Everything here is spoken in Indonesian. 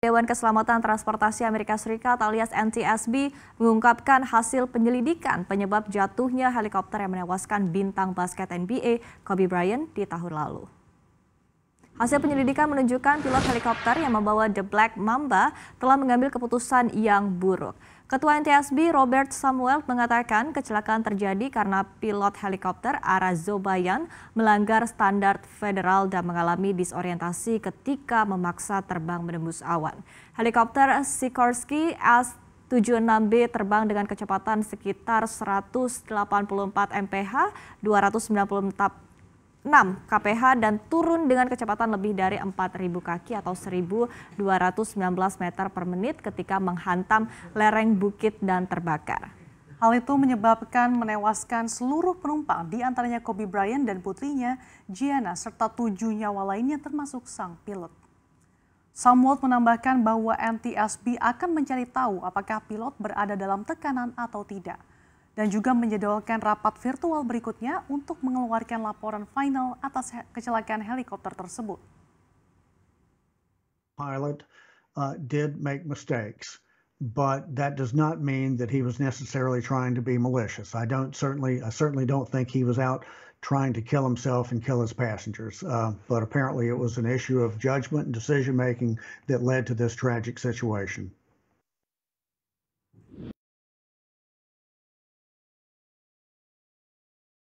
Dewan Keselamatan Transportasi Amerika Serikat alias NTSB mengungkapkan hasil penyelidikan penyebab jatuhnya helikopter yang menewaskan bintang basket NBA Kobe Bryant di tahun lalu. Hasil penyelidikan menunjukkan pilot helikopter yang membawa The Black Mamba telah mengambil keputusan yang buruk. Ketua NTSB Robert Samuel mengatakan kecelakaan terjadi karena pilot helikopter Ara Zobayan melanggar standar federal dan mengalami disorientasi ketika memaksa terbang menembus awan. Helikopter Sikorsky S 76B terbang dengan kecepatan sekitar 184 mph, 294 6 kph dan turun dengan kecepatan lebih dari 4.000 kaki atau 1.219 meter per menit ketika menghantam lereng bukit dan terbakar. Hal itu menyebabkan menewaskan seluruh penumpang di antaranya Kobe Bryant dan putrinya Gianna serta tujuh nyawa lainnya termasuk sang pilot. Samuel menambahkan bahwa NTSB akan mencari tahu apakah pilot berada dalam tekanan atau tidak dan juga menjadwalkan rapat virtual berikutnya untuk mengeluarkan laporan final atas kecelakaan helikopter tersebut. Pilot uh, did make mistakes, but that does not mean that he was necessarily trying to be malicious. I don't certainly, I certainly don't think he was out trying to kill himself and kill his passengers. Uh, but apparently, it was an issue of judgment and decision making that led to this tragic situation.